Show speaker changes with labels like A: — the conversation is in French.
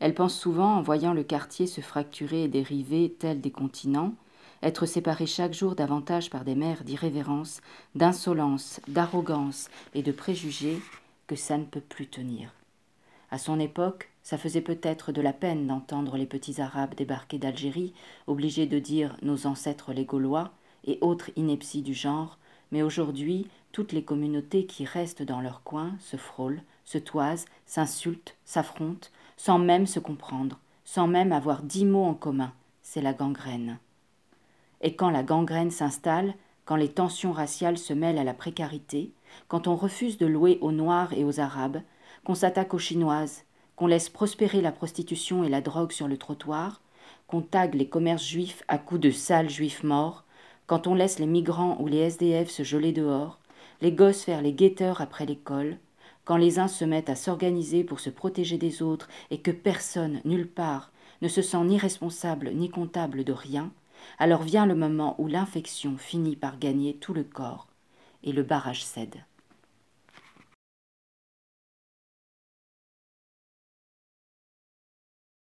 A: Elle pense souvent, en voyant le quartier se fracturer et dériver tel des continents, être séparé chaque jour davantage par des mers d'irrévérence, d'insolence, d'arrogance et de préjugés, que ça ne peut plus tenir. À son époque, ça faisait peut-être de la peine d'entendre les petits Arabes débarqués d'Algérie, obligés de dire nos ancêtres les Gaulois et autres inepties du genre, mais aujourd'hui, toutes les communautés qui restent dans leur coin se frôlent, se toisent, s'insultent, s'affrontent, sans même se comprendre, sans même avoir dix mots en commun. C'est la gangrène. Et quand la gangrène s'installe, quand les tensions raciales se mêlent à la précarité, quand on refuse de louer aux Noirs et aux Arabes, qu'on s'attaque aux Chinoises, qu'on laisse prospérer la prostitution et la drogue sur le trottoir, qu'on tague les commerces juifs à coups de sales juifs morts, quand on laisse les migrants ou les SDF se geler dehors, les gosses faire les guetteurs après l'école, quand les uns se mettent à s'organiser pour se protéger des autres et que personne, nulle part, ne se sent ni responsable ni comptable de rien, alors vient le moment où l'infection finit par gagner tout le corps et le barrage cède.